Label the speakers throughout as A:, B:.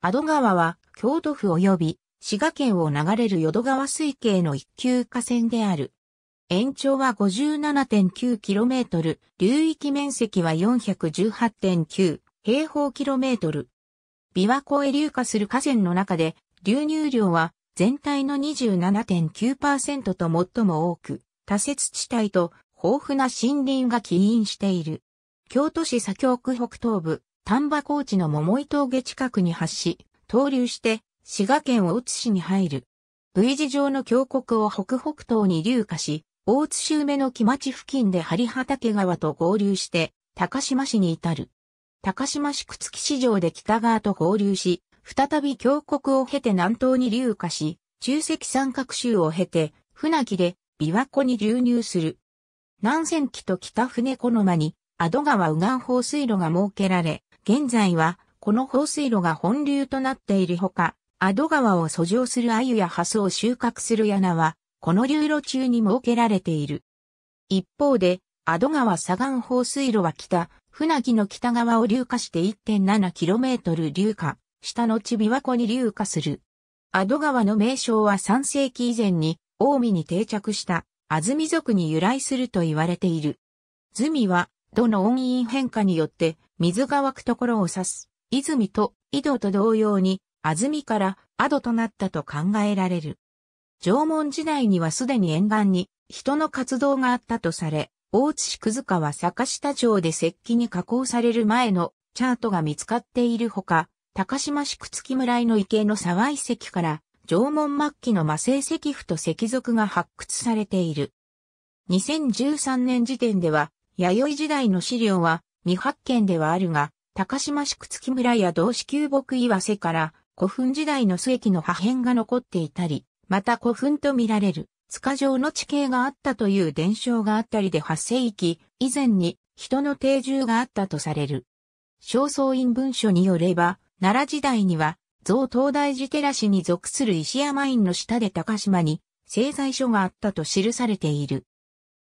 A: アド川は京都府及び滋賀県を流れる淀川水系の一級河川である。延長は 57.9km、流域面積は418.9平方キロメートル。琵琶湖へ流下する河川の中で、流入量は全体の27.9%と最も多く、多節地帯と豊富な森林が起因している。京都市左京区北東部、丹波高地の桃井峠近くに発し、登流して滋賀県大津市に入る。V 字状の峡谷を北北東に流下し、大津州目の木町付近で張畑川と合流して、高島市に至る。高島市朽木市場で北側と合流し、再び峡谷を経て南東に流下し、中石三角州を経て、船木で琵琶湖に流入する。南仙木と北船この間に、阿ド川右岸放水路が設けられ、現在は、この放水路が本流となっているほか、アド川を遡上する鮎やハスを収穫する柳は、この流路中に設けられている。一方で、アド川左岸放水路は北、船木の北側を流下して 1.7km 流下、下のち琵琶湖に流下する。アド川の名称は3世紀以前に、近江に定着した、安住族に由来すると言われている。ズミは、どの音韻変化によって水が湧くところを指す。泉と井戸と同様に、安住からアドとなったと考えられる。縄文時代にはすでに沿岸に人の活動があったとされ、大津市くずは坂下町で石器に加工される前のチャートが見つかっているほか、高島市朽木村の池の沢遺跡から縄文末期の魔性石符と石族が発掘されている。2013年時点では弥生時代の資料は未発見ではあるが、高島市月村や同志旧木岩瀬から古墳時代の世紀の破片が残っていたり、また古墳と見られる塚城の地形があったという伝承があったりで8世紀以前に人の定住があったとされる。正倉院文書によれば、奈良時代には、増東大寺寺氏に属する石山院の下で高島に製材所があったと記されている。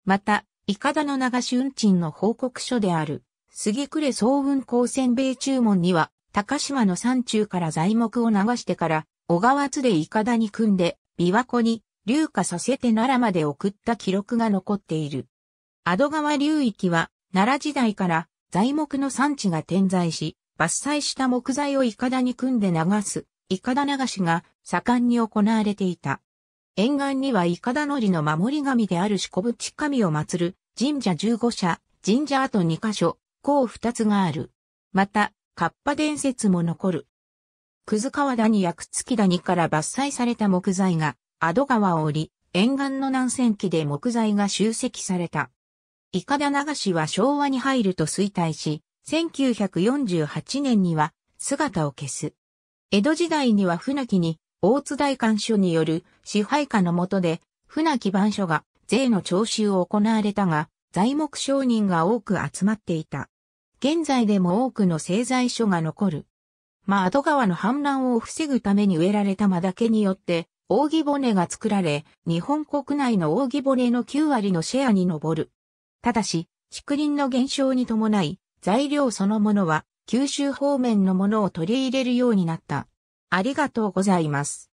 A: また、いかだの流し運賃の報告書である、杉暮総運行船米注文には、高島の山中から材木を流してから、小川津でいかだに組んで、琵琶湖に、流下させて奈良まで送った記録が残っている。アド川流域は、奈良時代から材木の産地が点在し、伐採した木材をイカダに組んで流す、イカダ流しが盛んに行われていた。沿岸にはイカダノリの守り神である四国ち神を祀る神社15社、神社跡2カ所、甲二つがある。また、カッパ伝説も残る。葛川谷やくつき谷から伐採された木材が、アド川を降り、沿岸の南線期で木材が集積された。イカダ流しは昭和に入ると衰退し、1948年には姿を消す。江戸時代には船木に大津大官所による支配下の下で、船木番所が税の徴収を行われたが、材木商人が多く集まっていた。現在でも多くの製材所が残る。まあ、後川の氾濫を防ぐために植えられた間だけによって、扇骨が作られ、日本国内の扇骨の9割のシェアに上る。ただし、竹林の減少に伴い、材料そのものは、九州方面のものを取り入れるようになった。ありがとうございます。